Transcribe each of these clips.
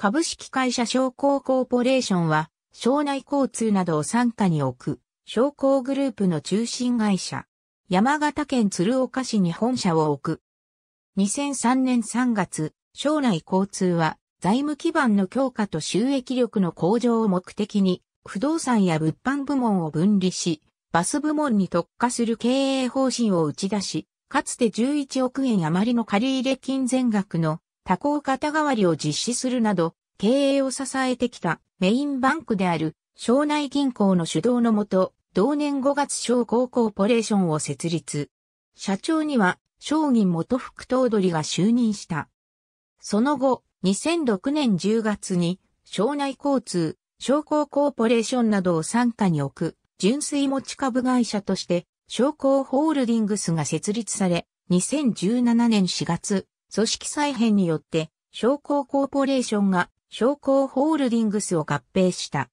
株式会社商工コーポレーションは、省内交通などを傘下に置く、商工グループの中心会社。山形県鶴岡市に本社を置く。2003年3月、省内交通は、財務基盤の強化と収益力の向上を目的に、不動産や物販部門を分離し、バス部門に特化する経営方針を打ち出し、かつて11億円余りの借入金全額の多項肩代わりを実施するなど、経営を支えてきたメインバンクである省内銀行の主導のもと、同年5月商工コーポレーションを設立。社長には、商銀元副頭取が就任した。その後、2006年10月に、省内交通、商工コーポレーションなどを傘下に置く、純粋持ち株会社として、商工ホールディングスが設立され、2017年4月、組織再編によって、商工コーポレーションが商工ホールディングスを合併した。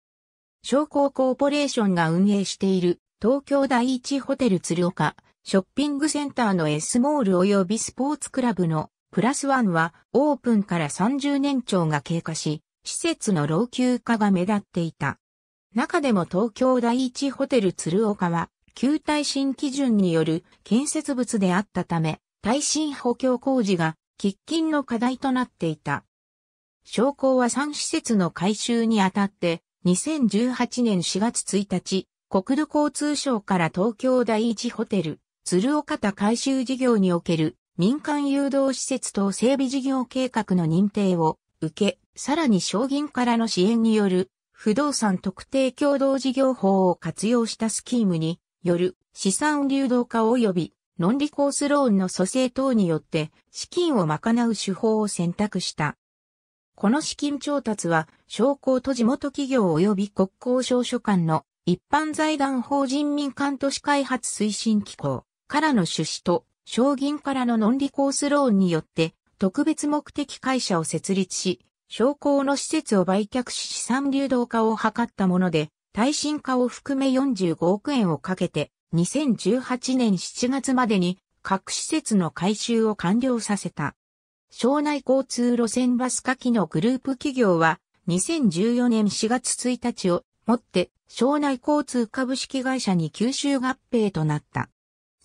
商工コーポレーションが運営している東京第一ホテル鶴岡、ショッピングセンターの S モール及びスポーツクラブのプラスワンはオープンから30年長が経過し、施設の老朽化が目立っていた。中でも東京第一ホテル鶴岡は、旧耐震基準による建設物であったため、耐震補強工事が喫緊の課題となっていた。商工は3施設の改修にあたって、2018年4月1日、国土交通省から東京第一ホテル、鶴岡田改修事業における民間誘導施設等整備事業計画の認定を受け、さらに商銀からの支援による不動産特定共同事業法を活用したスキームによる資産流動化及びノンリコースローンの蘇生等によって資金を賄う手法を選択した。この資金調達は、商工と地元企業及び国交省所管の一般財団法人民間都市開発推進機構からの出資と、商銀からのノンリコースローンによって、特別目的会社を設立し、商工の施設を売却し資産流動化を図ったもので、耐震化を含め45億円をかけて2018年7月までに各施設の改修を完了させた。省内交通路線バス下記のグループ企業は2014年4月1日をもって省内交通株式会社に吸収合併となった。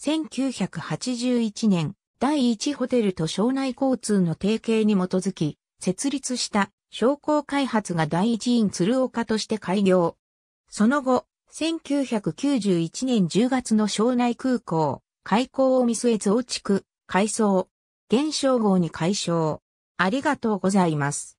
1981年第1ホテルと省内交通の提携に基づき設立した商工開発が第一院鶴岡として開業。その後、1991年10月の庄内空港、開港を見据え増築、改装、現象号に改称。ありがとうございます。